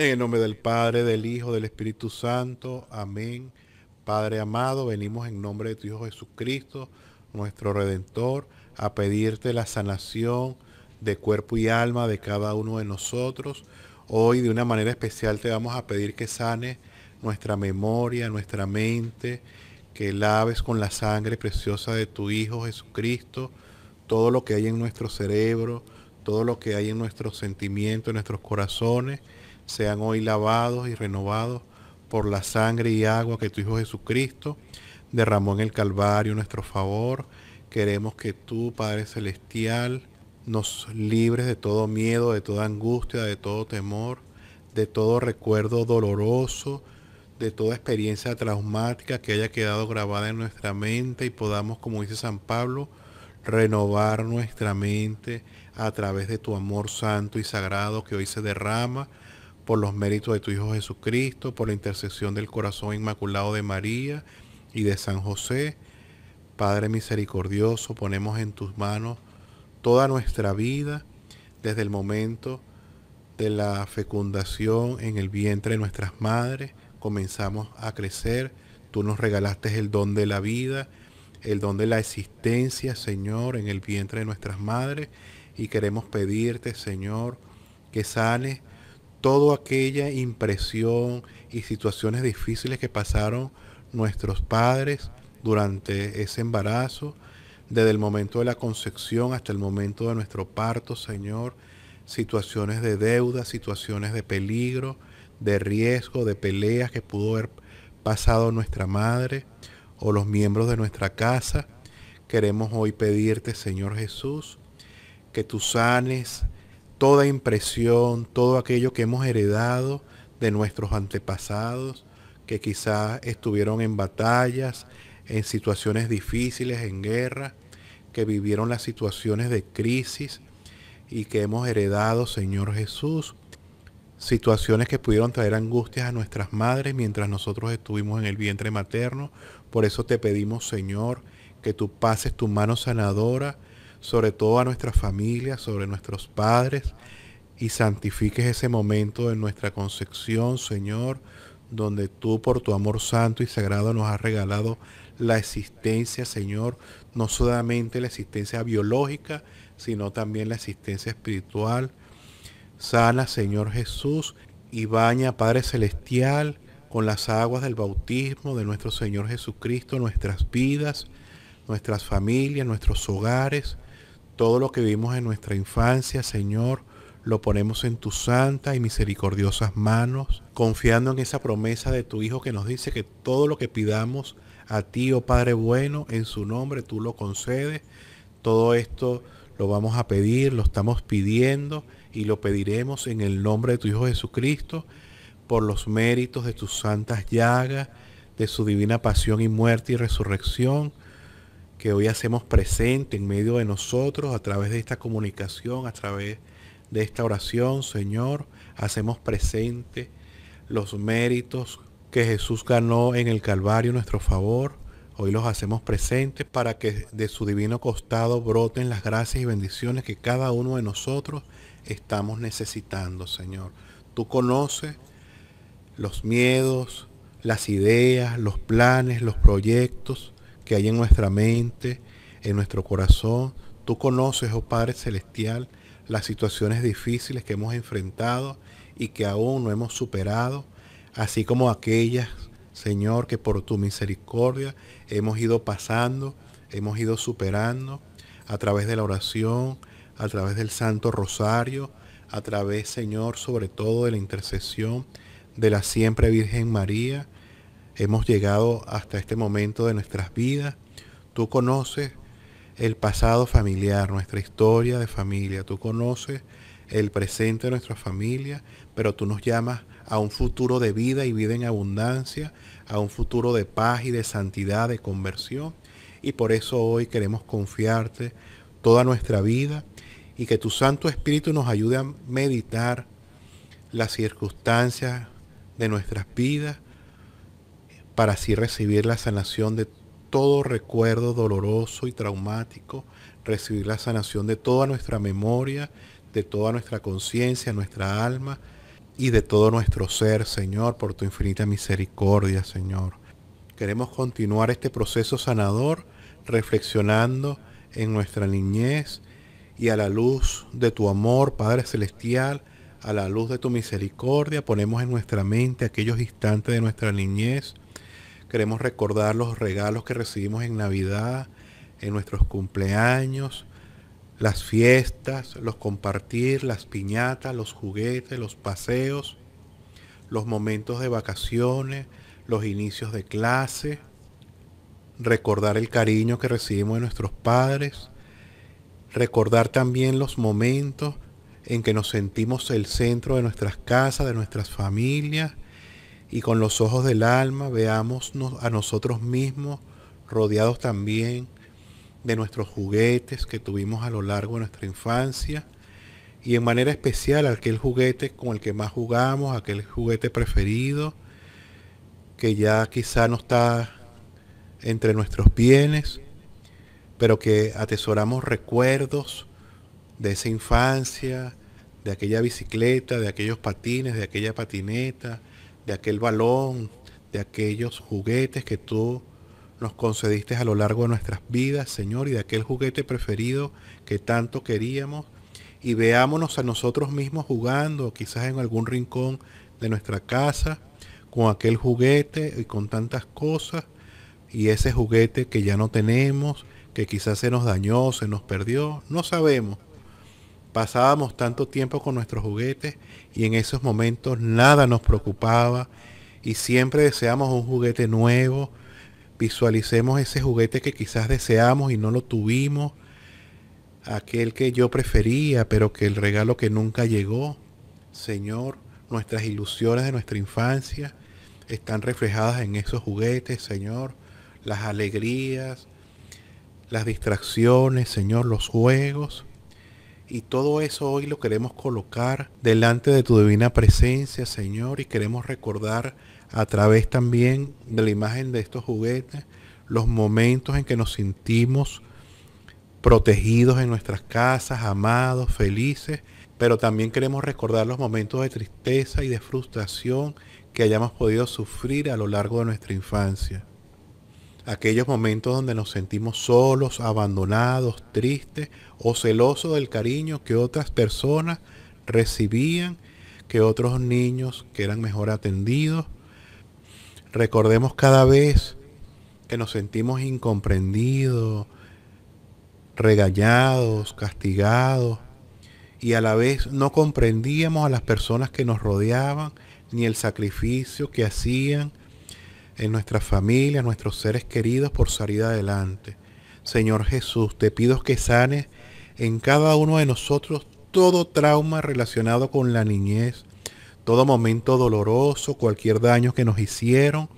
En el nombre del Padre, del Hijo, del Espíritu Santo. Amén. Padre amado, venimos en nombre de tu Hijo Jesucristo, nuestro Redentor, a pedirte la sanación de cuerpo y alma de cada uno de nosotros. Hoy de una manera especial te vamos a pedir que sane nuestra memoria, nuestra mente, que laves con la sangre preciosa de tu Hijo Jesucristo todo lo que hay en nuestro cerebro, todo lo que hay en nuestros sentimientos, en nuestros corazones sean hoy lavados y renovados por la sangre y agua que tu Hijo Jesucristo derramó en el Calvario nuestro favor. Queremos que tú, Padre Celestial, nos libres de todo miedo, de toda angustia, de todo temor, de todo recuerdo doloroso, de toda experiencia traumática que haya quedado grabada en nuestra mente y podamos, como dice San Pablo, renovar nuestra mente a través de tu amor santo y sagrado que hoy se derrama por los méritos de tu Hijo Jesucristo, por la intercesión del corazón inmaculado de María y de San José. Padre misericordioso, ponemos en tus manos toda nuestra vida desde el momento de la fecundación en el vientre de nuestras madres. Comenzamos a crecer. Tú nos regalaste el don de la vida, el don de la existencia, Señor, en el vientre de nuestras madres. Y queremos pedirte, Señor, que sane toda aquella impresión y situaciones difíciles que pasaron nuestros padres durante ese embarazo, desde el momento de la concepción hasta el momento de nuestro parto, Señor, situaciones de deuda, situaciones de peligro, de riesgo, de peleas que pudo haber pasado nuestra madre o los miembros de nuestra casa. Queremos hoy pedirte, Señor Jesús, que tú sanes, toda impresión, todo aquello que hemos heredado de nuestros antepasados, que quizás estuvieron en batallas, en situaciones difíciles, en guerra, que vivieron las situaciones de crisis y que hemos heredado, Señor Jesús, situaciones que pudieron traer angustias a nuestras madres mientras nosotros estuvimos en el vientre materno. Por eso te pedimos, Señor, que tú pases tu mano sanadora sobre todo a nuestra familia, sobre nuestros padres, y santifiques ese momento de nuestra concepción, Señor, donde tú por tu amor santo y sagrado nos has regalado la existencia, Señor, no solamente la existencia biológica, sino también la existencia espiritual. Sana, Señor Jesús, y baña, Padre Celestial, con las aguas del bautismo de nuestro Señor Jesucristo, nuestras vidas, nuestras familias, nuestros hogares, todo lo que vimos en nuestra infancia, Señor, lo ponemos en tus santas y misericordiosas manos, confiando en esa promesa de tu Hijo que nos dice que todo lo que pidamos a ti, oh Padre bueno, en su nombre tú lo concedes. Todo esto lo vamos a pedir, lo estamos pidiendo y lo pediremos en el nombre de tu Hijo Jesucristo, por los méritos de tus santas llagas, de su divina pasión y muerte y resurrección que hoy hacemos presente en medio de nosotros, a través de esta comunicación, a través de esta oración, Señor, hacemos presente los méritos que Jesús ganó en el Calvario, nuestro favor. Hoy los hacemos presentes para que de su divino costado broten las gracias y bendiciones que cada uno de nosotros estamos necesitando, Señor. Tú conoces los miedos, las ideas, los planes, los proyectos que hay en nuestra mente, en nuestro corazón. Tú conoces, oh Padre Celestial, las situaciones difíciles que hemos enfrentado y que aún no hemos superado, así como aquellas, Señor, que por tu misericordia hemos ido pasando, hemos ido superando a través de la oración, a través del Santo Rosario, a través, Señor, sobre todo de la intercesión de la siempre Virgen María hemos llegado hasta este momento de nuestras vidas. Tú conoces el pasado familiar, nuestra historia de familia, tú conoces el presente de nuestra familia, pero tú nos llamas a un futuro de vida y vida en abundancia, a un futuro de paz y de santidad, de conversión. Y por eso hoy queremos confiarte toda nuestra vida y que tu Santo Espíritu nos ayude a meditar las circunstancias de nuestras vidas para así recibir la sanación de todo recuerdo doloroso y traumático, recibir la sanación de toda nuestra memoria, de toda nuestra conciencia, nuestra alma y de todo nuestro ser, Señor, por tu infinita misericordia, Señor. Queremos continuar este proceso sanador reflexionando en nuestra niñez y a la luz de tu amor, Padre Celestial, a la luz de tu misericordia, ponemos en nuestra mente aquellos instantes de nuestra niñez Queremos recordar los regalos que recibimos en Navidad, en nuestros cumpleaños, las fiestas, los compartir, las piñatas, los juguetes, los paseos, los momentos de vacaciones, los inicios de clase, recordar el cariño que recibimos de nuestros padres, recordar también los momentos en que nos sentimos el centro de nuestras casas, de nuestras familias, y con los ojos del alma veamos a nosotros mismos rodeados también de nuestros juguetes que tuvimos a lo largo de nuestra infancia y en manera especial aquel juguete con el que más jugamos, aquel juguete preferido que ya quizá no está entre nuestros bienes, pero que atesoramos recuerdos de esa infancia, de aquella bicicleta, de aquellos patines, de aquella patineta, de aquel balón, de aquellos juguetes que tú nos concediste a lo largo de nuestras vidas, Señor, y de aquel juguete preferido que tanto queríamos. Y veámonos a nosotros mismos jugando, quizás en algún rincón de nuestra casa, con aquel juguete y con tantas cosas, y ese juguete que ya no tenemos, que quizás se nos dañó, se nos perdió, no sabemos. Pasábamos tanto tiempo con nuestros juguetes y en esos momentos nada nos preocupaba y siempre deseamos un juguete nuevo. Visualicemos ese juguete que quizás deseamos y no lo tuvimos. Aquel que yo prefería, pero que el regalo que nunca llegó. Señor, nuestras ilusiones de nuestra infancia están reflejadas en esos juguetes, Señor. Las alegrías, las distracciones, Señor, los juegos. Y todo eso hoy lo queremos colocar delante de tu divina presencia, Señor, y queremos recordar a través también de la imagen de estos juguetes los momentos en que nos sentimos protegidos en nuestras casas, amados, felices, pero también queremos recordar los momentos de tristeza y de frustración que hayamos podido sufrir a lo largo de nuestra infancia aquellos momentos donde nos sentimos solos, abandonados, tristes o celosos del cariño que otras personas recibían, que otros niños que eran mejor atendidos. Recordemos cada vez que nos sentimos incomprendidos, regañados, castigados y a la vez no comprendíamos a las personas que nos rodeaban ni el sacrificio que hacían en nuestra familia, nuestros seres queridos por salir adelante. Señor Jesús, te pido que sanes en cada uno de nosotros todo trauma relacionado con la niñez, todo momento doloroso, cualquier daño que nos hicieron.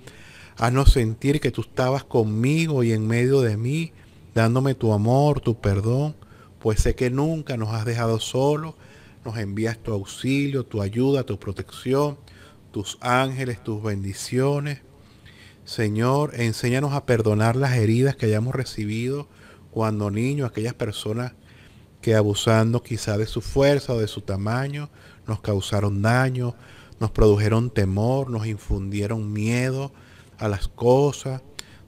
Haznos sentir que tú estabas conmigo y en medio de mí, dándome tu amor, tu perdón, pues sé que nunca nos has dejado solos, nos envías tu auxilio, tu ayuda, tu protección, tus ángeles, tus bendiciones. Señor, enséñanos a perdonar las heridas que hayamos recibido cuando niños, aquellas personas que abusando quizá de su fuerza o de su tamaño, nos causaron daño, nos produjeron temor, nos infundieron miedo a las cosas,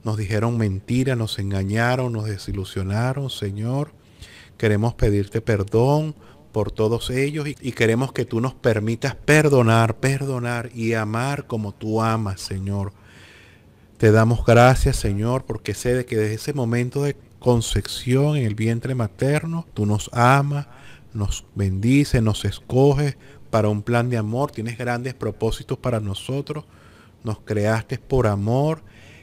nos dijeron mentiras, nos engañaron, nos desilusionaron, Señor. Queremos pedirte perdón por todos ellos y, queremos que tú nos permitas perdonar, perdonar y amar como tú amas, Señor. Te damos gracias, Señor, porque sé de que desde ese momento de concepción en el vientre materno, tú nos amas, nos bendices, nos escoges para un plan de amor, tienes grandes propósitos para nosotros, nos creaste por amor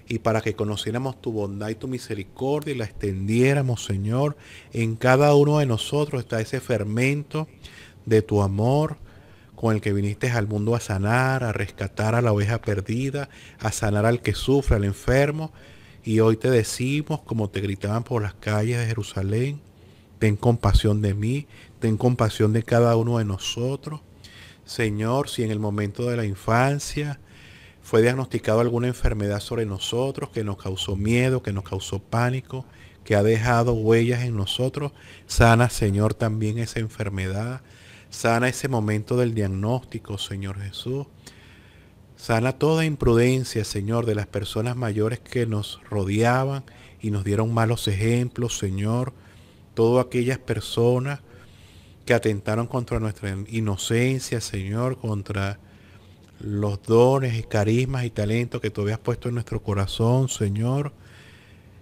y para que conociéramos tu bondad y tu misericordia y la extendiéramos, Señor. En cada uno de nosotros está ese fermento de tu amor, con el que viniste al mundo a sanar, a rescatar a la oveja perdida, a sanar al que sufre, al enfermo. Y hoy te decimos, como te gritaban por las calles de Jerusalén, ten compasión de mí, ten compasión de cada uno de nosotros. Señor, si en el momento de la infancia fue diagnosticado alguna enfermedad sobre nosotros que nos causó miedo, que nos causó pánico, que ha dejado huellas en nosotros, sana, Señor, también esa enfermedad Sana ese momento del diagnóstico, Señor Jesús. Sana toda imprudencia, Señor, de las personas mayores que nos rodeaban y nos dieron malos ejemplos, Señor. Todas aquellas personas que atentaron contra nuestra inocencia, Señor, contra los dones y carismas y talentos que tú habías puesto en nuestro corazón, Señor.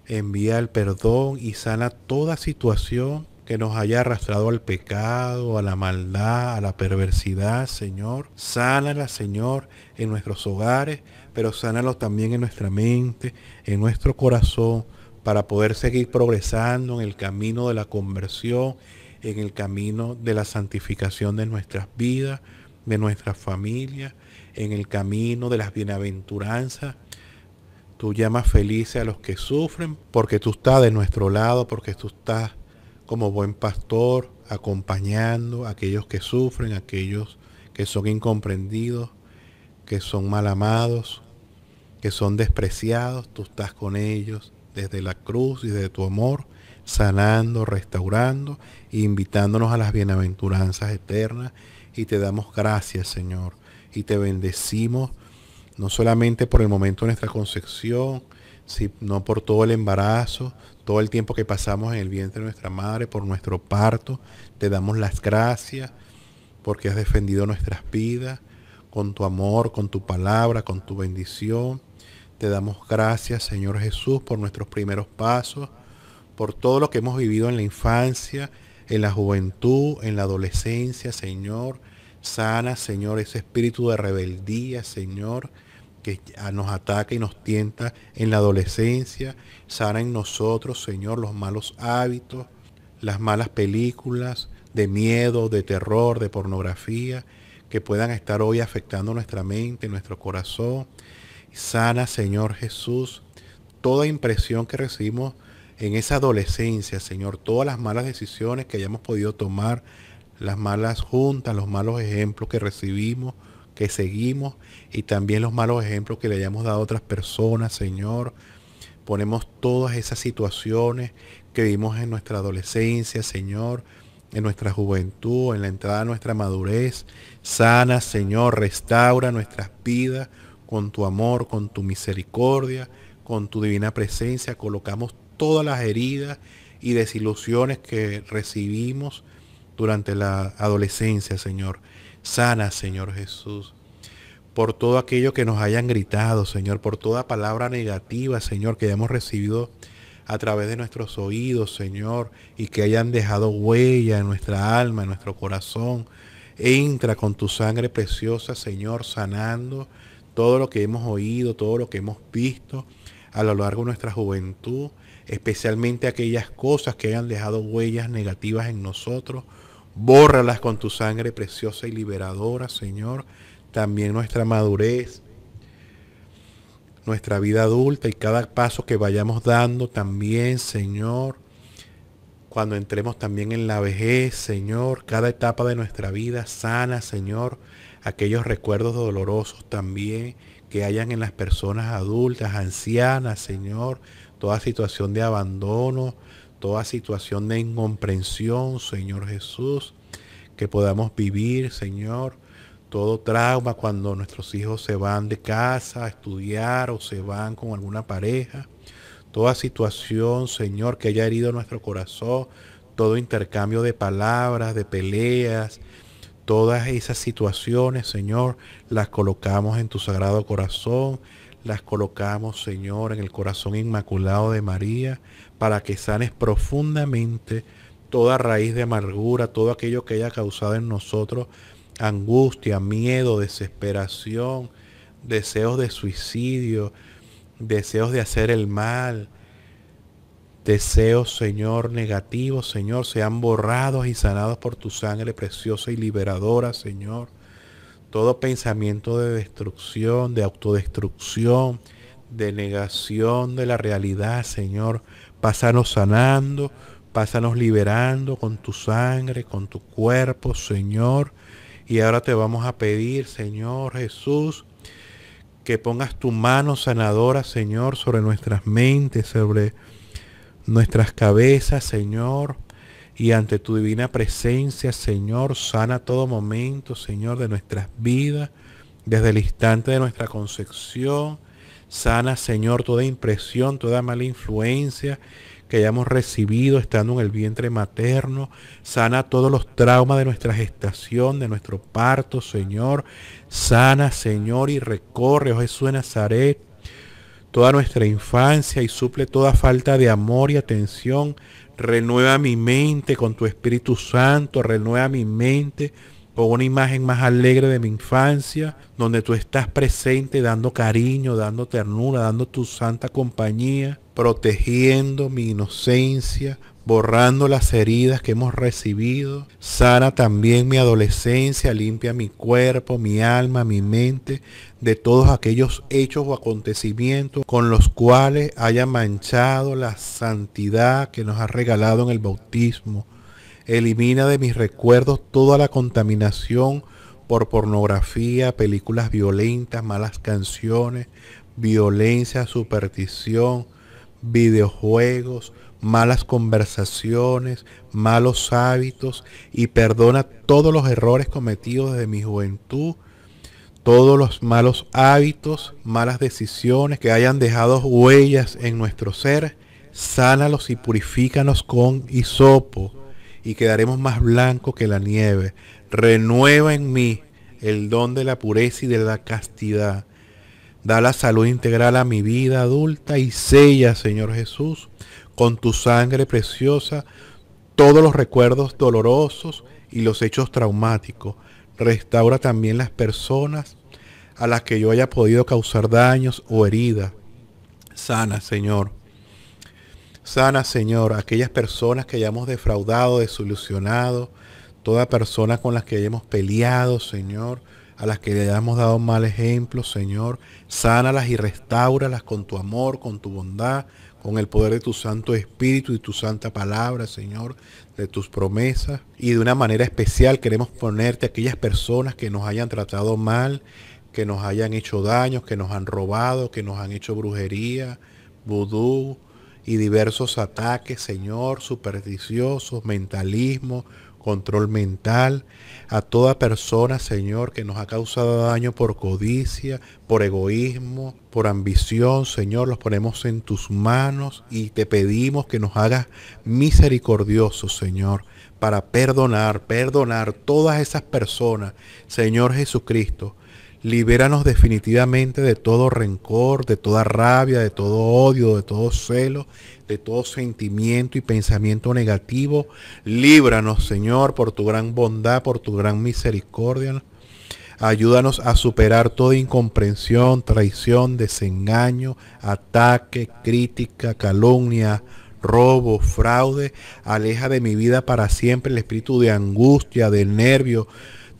Envía el perdón y sana toda situación que nos haya arrastrado al pecado, a la maldad, a la perversidad, Señor. Sánala, Señor, en nuestros hogares, pero sánalo también en nuestra mente, en nuestro corazón, para poder seguir progresando en el camino de la conversión, en el camino de la santificación de nuestras vidas, de nuestras familias, en el camino de las bienaventuranzas Tú llamas felices a los que sufren porque tú estás de nuestro lado, porque tú estás como buen pastor, acompañando a aquellos que sufren, aquellos que son incomprendidos, que son mal amados, que son despreciados. Tú estás con ellos desde la cruz y desde tu amor, sanando, restaurando e invitándonos a las bienaventuranzas eternas. Y te damos gracias, Señor. Y te bendecimos, no solamente por el momento de nuestra concepción, sino por todo el embarazo, todo el tiempo que pasamos en el vientre de nuestra madre, por nuestro parto. Te damos las gracias porque has defendido nuestras vidas con tu amor, con tu palabra, con tu bendición. Te damos gracias, Señor Jesús, por nuestros primeros pasos, por todo lo que hemos vivido en la infancia, en la juventud, en la adolescencia, Señor. Sana, Señor, ese espíritu de rebeldía, Señor que nos ataca y nos tienta en la adolescencia. Sana en nosotros, Señor, los malos hábitos, las malas películas de miedo, de terror, de pornografía, que puedan estar hoy afectando nuestra mente, nuestro corazón. Sana, Señor Jesús, toda impresión que recibimos en esa adolescencia, Señor, todas las malas decisiones que hayamos podido tomar, las malas juntas, los malos ejemplos que recibimos, que seguimos y también los malos ejemplos que le hayamos dado a otras personas, Señor. Ponemos todas esas situaciones que vimos en nuestra adolescencia, Señor, en nuestra juventud, en la entrada a nuestra madurez. Sana, Señor, restaura nuestras vidas con tu amor, con tu misericordia, con tu divina presencia. Colocamos todas las heridas y desilusiones que recibimos durante la adolescencia, Señor. Sana, Señor Jesús. Por todo aquello que nos hayan gritado, Señor, por toda palabra negativa, Señor, que hayamos recibido a través de nuestros oídos, Señor, y que hayan dejado huella en nuestra alma, en nuestro corazón. Entra con tu sangre preciosa, Señor, sanando todo lo que hemos oído, todo lo que hemos visto a lo largo de nuestra juventud, especialmente aquellas cosas que hayan dejado huellas negativas en nosotros Bórralas con tu sangre preciosa y liberadora, Señor. También nuestra madurez, nuestra vida adulta y cada paso que vayamos dando también, Señor. Cuando entremos también en la vejez, Señor, cada etapa de nuestra vida sana, Señor. Aquellos recuerdos dolorosos también que hayan en las personas adultas, ancianas, Señor. Toda situación de abandono, toda situación de incomprensión, Señor Jesús, que podamos vivir, Señor, todo trauma cuando nuestros hijos se van de casa a estudiar o se van con alguna pareja, toda situación, Señor, que haya herido nuestro corazón, todo intercambio de palabras, de peleas, todas esas situaciones, Señor, las colocamos en tu sagrado corazón las colocamos, Señor, en el corazón inmaculado de María, para que sanes profundamente toda raíz de amargura, todo aquello que haya causado en nosotros angustia, miedo, desesperación, deseos de suicidio, deseos de hacer el mal, deseos, Señor, negativos, Señor, sean borrados y sanados por tu sangre preciosa y liberadora, Señor todo pensamiento de destrucción, de autodestrucción, de negación de la realidad, Señor. Pásanos sanando, pásanos liberando con tu sangre, con tu cuerpo, Señor. Y ahora te vamos a pedir, Señor Jesús, que pongas tu mano sanadora, Señor, sobre nuestras mentes, sobre nuestras cabezas, Señor. Y ante tu divina presencia, Señor, sana todo momento, Señor, de nuestras vidas, desde el instante de nuestra concepción. Sana, Señor, toda impresión, toda mala influencia que hayamos recibido estando en el vientre materno. Sana todos los traumas de nuestra gestación, de nuestro parto, Señor. Sana, Señor, y recorre, oh Jesús de Nazaret, toda nuestra infancia y suple toda falta de amor y atención renueva mi mente con tu Espíritu Santo, renueva mi mente con una imagen más alegre de mi infancia, donde tú estás presente dando cariño, dando ternura, dando tu santa compañía, protegiendo mi inocencia, borrando las heridas que hemos recibido. Sana también mi adolescencia, limpia mi cuerpo, mi alma, mi mente de todos aquellos hechos o acontecimientos con los cuales haya manchado la santidad que nos ha regalado en el bautismo. Elimina de mis recuerdos toda la contaminación por pornografía, películas violentas, malas canciones, violencia, superstición, videojuegos, malas conversaciones, malos hábitos y perdona todos los errores cometidos desde mi juventud, todos los malos hábitos, malas decisiones que hayan dejado huellas en nuestro ser. Sánalos y purifícanos con hisopo y quedaremos más blancos que la nieve. Renueva en mí el don de la pureza y de la castidad. Da la salud integral a mi vida adulta y sella, Señor Jesús, con tu sangre preciosa todos los recuerdos dolorosos y los hechos traumáticos. Restaura también las personas a las que yo haya podido causar daños o heridas. Sana, Señor. Sana, Señor, aquellas personas que hayamos defraudado, desilusionado, toda persona con las que hayamos peleado, Señor, a las que le hemos dado mal ejemplo, Señor. Sánalas y restauralas con tu amor, con tu bondad, con el poder de tu Santo Espíritu y tu Santa Palabra, Señor, de tus promesas. Y de una manera especial queremos ponerte a aquellas personas que nos hayan tratado mal, que nos hayan hecho daños, que nos han robado, que nos han hecho brujería, vudú y diversos ataques, Señor, supersticiosos, mentalismo, control mental, a toda persona, Señor, que nos ha causado daño por codicia, por egoísmo, por ambición, Señor, los ponemos en tus manos y te pedimos que nos hagas misericordiosos, Señor, para perdonar, perdonar todas esas personas, Señor Jesucristo. Libéranos definitivamente de todo rencor, de toda rabia, de todo odio, de todo celo, de todo sentimiento y pensamiento negativo. Líbranos, Señor, por tu gran bondad, por tu gran misericordia. Ayúdanos a superar toda incomprensión, traición, desengaño, ataque, crítica, calumnia, robo, fraude. Aleja de mi vida para siempre el espíritu de angustia, de nervio,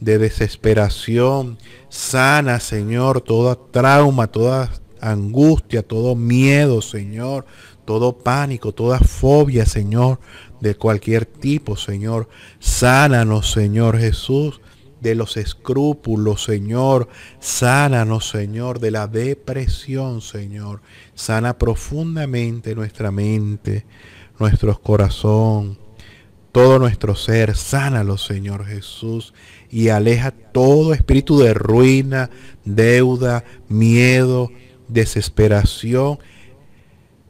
de desesperación. Sana, Señor, toda trauma, toda angustia, todo miedo, Señor, todo pánico, toda fobia, Señor, de cualquier tipo, Señor. Sánanos, Señor Jesús, de los escrúpulos, Señor. Sánanos, Señor, de la depresión, Señor. Sana profundamente nuestra mente, nuestro corazón, todo nuestro ser. Sánalo, Señor Jesús. Y aleja todo espíritu de ruina, deuda, miedo, desesperación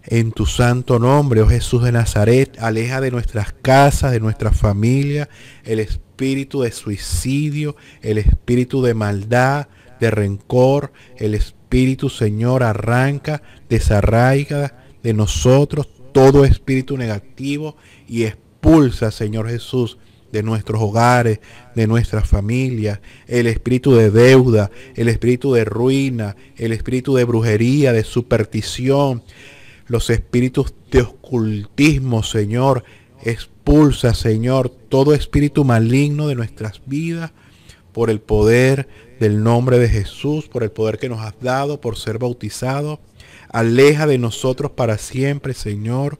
en tu santo nombre, oh Jesús de Nazaret, aleja de nuestras casas, de nuestra familia, el espíritu de suicidio, el espíritu de maldad, de rencor, el espíritu, Señor, arranca, desarraiga de nosotros todo espíritu negativo y expulsa, Señor Jesús, de nuestros hogares, de nuestras familias, el espíritu de deuda, el espíritu de ruina, el espíritu de brujería, de superstición, los espíritus de ocultismo, Señor. Expulsa, Señor, todo espíritu maligno de nuestras vidas por el poder del nombre de Jesús, por el poder que nos has dado, por ser bautizado. Aleja de nosotros para siempre, Señor,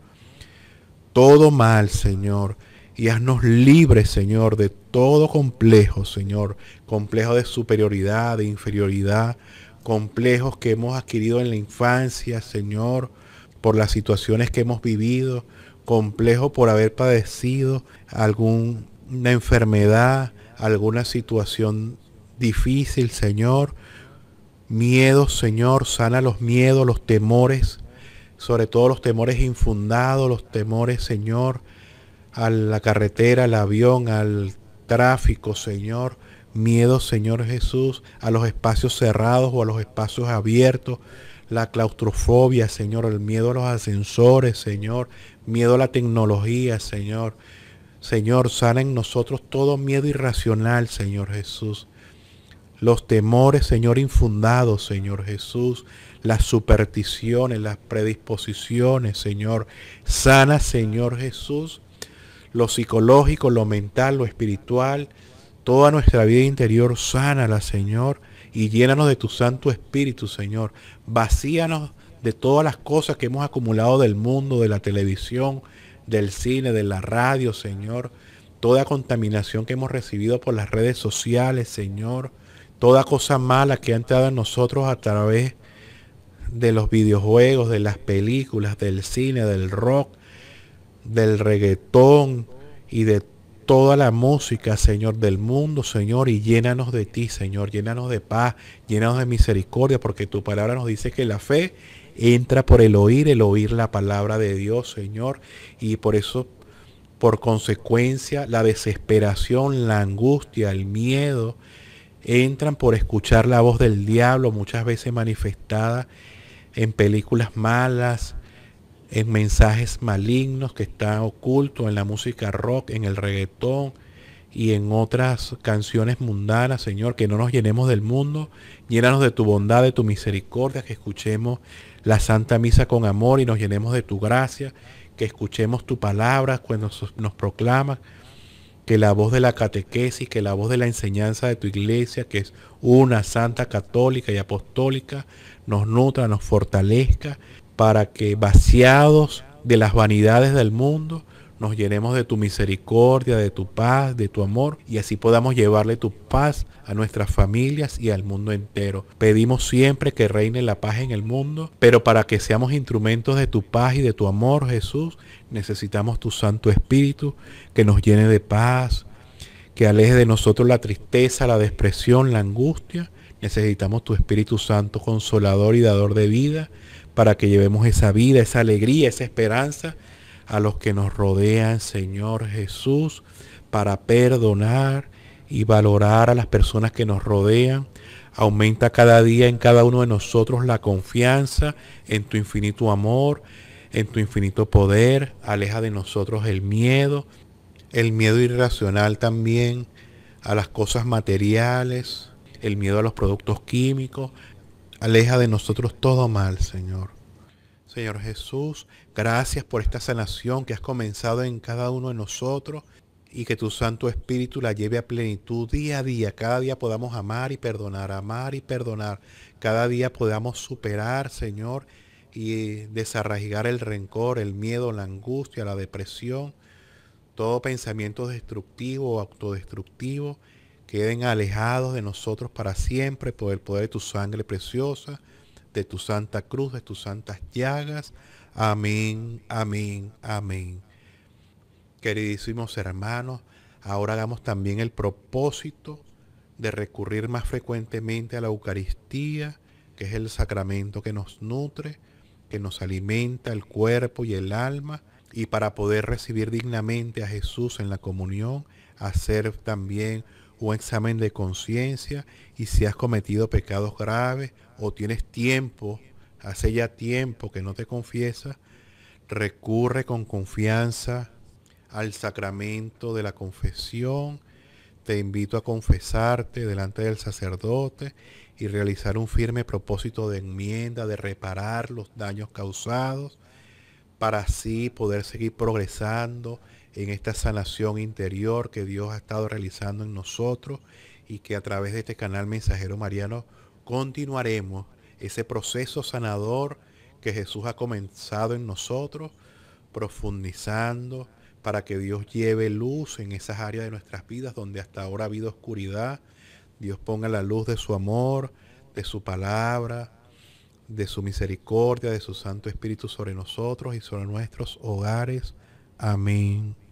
todo mal, Señor. Y haznos libres, Señor, de todo complejo, Señor. Complejo de superioridad, de inferioridad. Complejos que hemos adquirido en la infancia, Señor por las situaciones que hemos vivido, complejo por haber padecido alguna enfermedad, alguna situación difícil, Señor. miedo Señor, sana los miedos, los temores, sobre todo los temores infundados, los temores, Señor, a la carretera, al avión, al tráfico, Señor. Miedo, Señor Jesús, a los espacios cerrados o a los espacios abiertos la claustrofobia, Señor, el miedo a los ascensores, Señor, miedo a la tecnología, Señor. Señor, sana en nosotros todo miedo irracional, Señor Jesús. Los temores, Señor, infundados, Señor Jesús. Las supersticiones, las predisposiciones, Señor. Sana, Señor Jesús. Lo psicológico, lo mental, lo espiritual. Toda nuestra vida interior, sánala, Señor y llénanos de tu Santo Espíritu, Señor. Vacíanos de todas las cosas que hemos acumulado del mundo, de la televisión, del cine, de la radio, Señor. Toda contaminación que hemos recibido por las redes sociales, Señor. Toda cosa mala que ha entrado en nosotros a través de los videojuegos, de las películas, del cine, del rock, del reggaetón y de toda la música, Señor, del mundo, Señor, y llénanos de ti, Señor, llénanos de paz, llénanos de misericordia, porque tu palabra nos dice que la fe entra por el oír, el oír la palabra de Dios, Señor, y por eso, por consecuencia, la desesperación, la angustia, el miedo, entran por escuchar la voz del diablo, muchas veces manifestada en películas malas, en mensajes malignos que están ocultos en la música rock, en el reggaetón y en otras canciones mundanas, Señor, que no nos llenemos del mundo, llénanos de tu bondad, de tu misericordia, que escuchemos la Santa Misa con amor y nos llenemos de tu gracia, que escuchemos tu palabra cuando nos, proclama que la voz de la catequesis, que la voz de la enseñanza de tu iglesia, que es una santa católica y apostólica, nos nutra, nos fortalezca para que vaciados de las vanidades del mundo, nos llenemos de tu misericordia, de tu paz, de tu amor, y así podamos llevarle tu paz a nuestras familias y al mundo entero. Pedimos siempre que reine la paz en el mundo, pero para que seamos instrumentos de tu paz y de tu amor, Jesús, necesitamos tu Santo Espíritu que nos llene de paz, que aleje de nosotros la tristeza, la depresión, la angustia. Necesitamos tu Espíritu Santo, consolador y dador de vida, para que llevemos esa vida, esa alegría, esa esperanza a los que nos rodean, Señor Jesús, para perdonar y valorar a las personas que nos rodean. Aumenta cada día en cada uno de nosotros la confianza en tu infinito amor, en tu infinito poder. Aleja de nosotros el miedo, el miedo irracional también a las cosas materiales, el miedo a los productos químicos, Aleja de nosotros todo mal, Señor. Señor Jesús, gracias por esta sanación que has comenzado en cada uno de nosotros y que tu Santo Espíritu la lleve a plenitud día a día. Cada día podamos amar y perdonar, amar y perdonar. Cada día podamos superar, Señor, y desarraigar el rencor, el miedo, la angustia, la depresión, todo pensamiento destructivo o autodestructivo queden alejados de nosotros para siempre por el poder de tu sangre preciosa, de tu santa cruz, de tus santas llagas. Amén, amén, amén. Queridísimos hermanos, ahora hagamos también el propósito de recurrir más frecuentemente a la Eucaristía, que es el sacramento que nos nutre, que nos alimenta el cuerpo y el alma, y para poder recibir dignamente a Jesús en la comunión, hacer también un examen de conciencia y si has cometido pecados graves o tienes tiempo, hace ya tiempo que no te confiesas, recurre con confianza al sacramento de la confesión. Te invito a confesarte delante del sacerdote y realizar un firme propósito de enmienda, de reparar los daños causados, para así poder seguir progresando en esta sanación interior que Dios ha estado realizando en nosotros y que a través de este canal Mensajero Mariano continuaremos ese proceso sanador que Jesús ha comenzado en nosotros, profundizando para que Dios lleve luz en esas áreas de nuestras vidas donde hasta ahora ha habido oscuridad. Dios ponga la luz de su amor, de su palabra, de su misericordia, de su Santo Espíritu sobre nosotros y sobre nuestros hogares. Amén.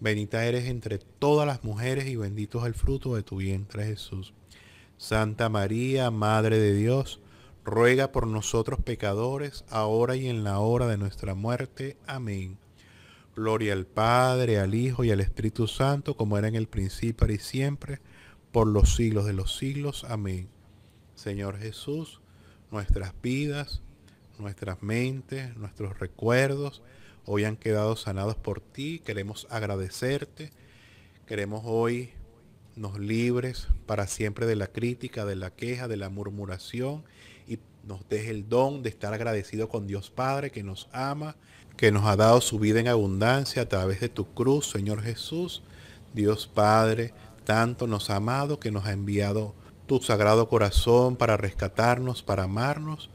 Bendita eres entre todas las mujeres y bendito es el fruto de tu vientre Jesús. Santa María, Madre de Dios, ruega por nosotros pecadores, ahora y en la hora de nuestra muerte. Amén. Gloria al Padre, al Hijo y al Espíritu Santo, como era en el principio y siempre, por los siglos de los siglos. Amén. Señor Jesús, nuestras vidas, nuestras mentes, nuestros recuerdos, hoy han quedado sanados por ti. Queremos agradecerte. Queremos hoy nos libres para siempre de la crítica, de la queja, de la murmuración y nos des el don de estar agradecido con Dios Padre que nos ama, que nos ha dado su vida en abundancia a través de tu cruz, Señor Jesús. Dios Padre, tanto nos ha amado que nos ha enviado tu sagrado corazón para rescatarnos, para amarnos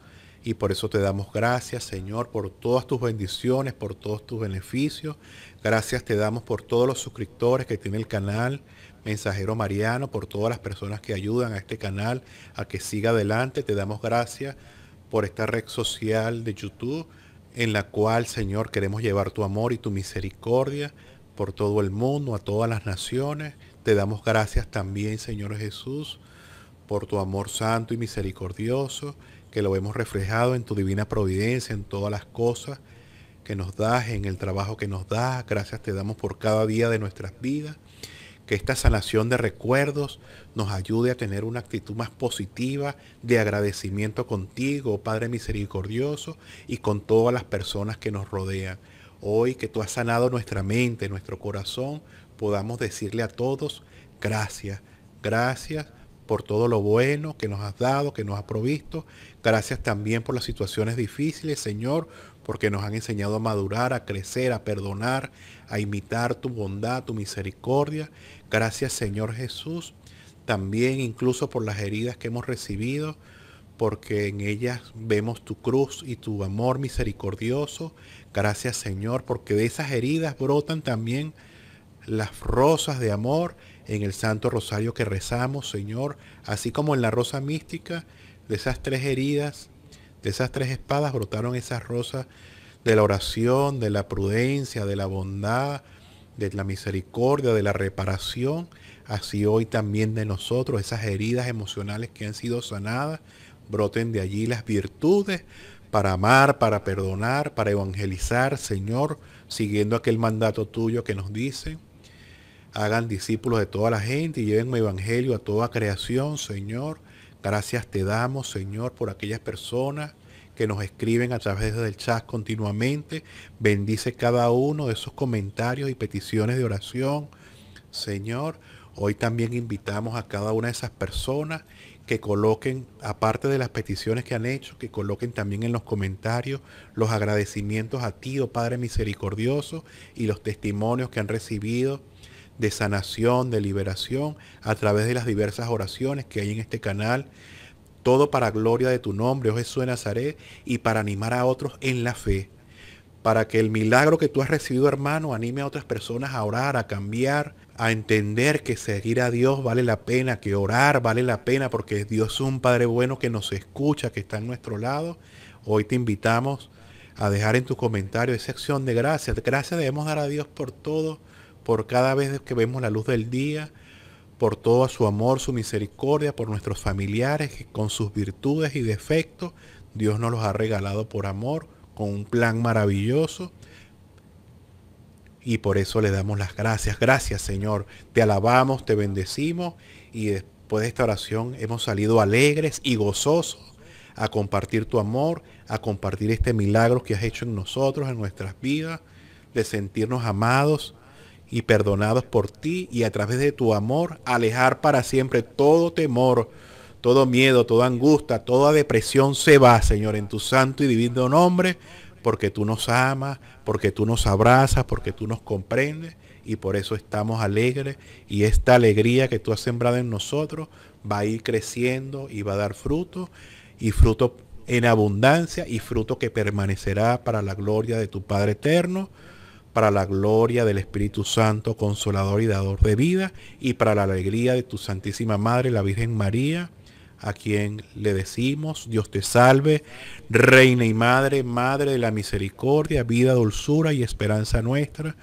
y por eso te damos gracias, Señor, por todas tus bendiciones, por todos tus beneficios. Gracias te damos por todos los suscriptores que tiene el canal, Mensajero Mariano, por todas las personas que ayudan a este canal a que siga adelante. Te damos gracias por esta red social de YouTube en la cual, Señor, queremos llevar tu amor y tu misericordia por todo el mundo, a todas las naciones. Te damos gracias también, Señor Jesús, por tu amor santo y misericordioso que lo hemos reflejado en tu divina providencia, en todas las cosas que nos das, en el trabajo que nos das. Gracias te damos por cada día de nuestras vidas. Que esta sanación de recuerdos nos ayude a tener una actitud más positiva de agradecimiento contigo, oh Padre misericordioso, y con todas las personas que nos rodean. Hoy que tú has sanado nuestra mente, nuestro corazón, podamos decirle a todos, gracias, gracias por todo lo bueno que nos has dado, que nos has provisto. Gracias también por las situaciones difíciles, Señor, porque nos han enseñado a madurar, a crecer, a perdonar, a imitar tu bondad, tu misericordia. Gracias, Señor Jesús, también incluso por las heridas que hemos recibido, porque en ellas vemos tu cruz y tu amor misericordioso. Gracias, Señor, porque de esas heridas brotan también las rosas de amor en el Santo Rosario que rezamos, Señor, así como en la rosa mística, de esas tres heridas, de esas tres espadas brotaron esas rosas de la oración, de la prudencia, de la bondad, de la misericordia, de la reparación, así hoy también de nosotros, esas heridas emocionales que han sido sanadas, broten de allí las virtudes para amar, para perdonar, para evangelizar, Señor, siguiendo aquel mandato tuyo que nos dice, hagan discípulos de toda la gente y lleven mi evangelio a toda creación, Señor. Gracias te damos, Señor, por aquellas personas que nos escriben a través del chat continuamente. Bendice cada uno de esos comentarios y peticiones de oración. Señor, hoy también invitamos a cada una de esas personas que coloquen, aparte de las peticiones que han hecho, que coloquen también en los comentarios los agradecimientos a ti, oh Padre misericordioso, y los testimonios que han recibido de sanación, de liberación, a través de las diversas oraciones que hay en este canal. Todo para gloria de tu nombre, oh Jesús de Nazaret, y para animar a otros en la fe. Para que el milagro que tú has recibido, hermano, anime a otras personas a orar, a cambiar, a entender que seguir a Dios vale la pena, que orar vale la pena, porque Dios es un Padre bueno que nos escucha, que está en nuestro lado. Hoy te invitamos a dejar en tu comentario esa acción de gracias. Gracias debemos dar a Dios por todo por cada vez que vemos la luz del día, por todo su amor, su misericordia, por nuestros familiares, con sus virtudes y defectos, Dios nos los ha regalado por amor, con un plan maravilloso. Y por eso le damos las gracias. Gracias Señor. Te alabamos, te bendecimos y después de esta oración hemos salido alegres y gozosos a compartir tu amor, a compartir este milagro que has hecho en nosotros, en nuestras vidas, de sentirnos amados, y perdonados por ti y a través de tu amor alejar para siempre todo temor, todo miedo, toda angustia, toda depresión se va, Señor, en tu santo y divino nombre, porque tú nos amas, porque tú nos abrazas, porque tú nos comprendes y por eso estamos alegres y esta alegría que tú has sembrado en nosotros va a ir creciendo y va a dar fruto y fruto en abundancia y fruto que permanecerá para la gloria de tu Padre eterno para la gloria del Espíritu Santo, consolador y dador de vida, y para la alegría de tu Santísima Madre, la Virgen María, a quien le decimos, Dios te salve, Reina y Madre, Madre de la Misericordia, vida, dulzura y esperanza nuestra.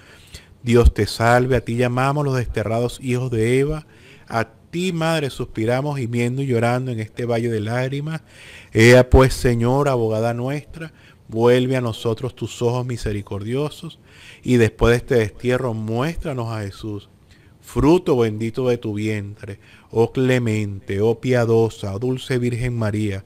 Dios te salve, a ti llamamos los desterrados hijos de Eva, a ti, Madre, suspiramos gimiendo y llorando en este valle de lágrimas. Ea pues, Señor, abogada nuestra, vuelve a nosotros tus ojos misericordiosos y después de este destierro muéstranos a Jesús, fruto bendito de tu vientre, oh clemente, oh piadosa, oh dulce Virgen María,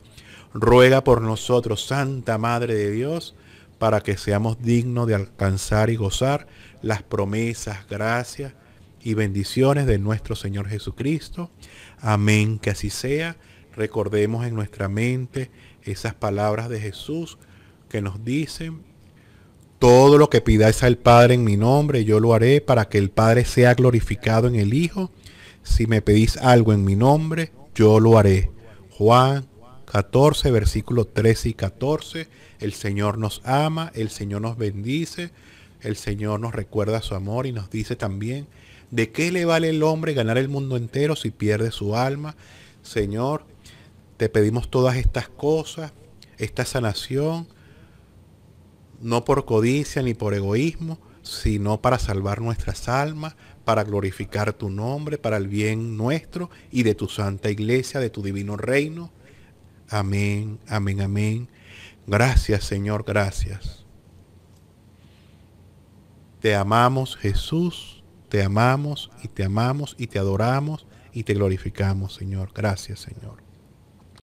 ruega por nosotros, Santa Madre de Dios, para que seamos dignos de alcanzar y gozar las promesas, gracias y bendiciones de nuestro Señor Jesucristo. Amén, que así sea. Recordemos en nuestra mente esas palabras de Jesús que nos dicen todo lo que pidáis al Padre en mi nombre, yo lo haré para que el Padre sea glorificado en el Hijo. Si me pedís algo en mi nombre, yo lo haré. Juan 14, versículos 13 y 14. El Señor nos ama, el Señor nos bendice, el Señor nos recuerda su amor y nos dice también, ¿de qué le vale el hombre ganar el mundo entero si pierde su alma? Señor, te pedimos todas estas cosas, esta sanación, no por codicia ni por egoísmo, sino para salvar nuestras almas, para glorificar tu nombre, para el bien nuestro y de tu santa iglesia, de tu divino reino. Amén, amén, amén. Gracias Señor, gracias. Te amamos Jesús, te amamos y te amamos y te adoramos y te glorificamos Señor. Gracias Señor.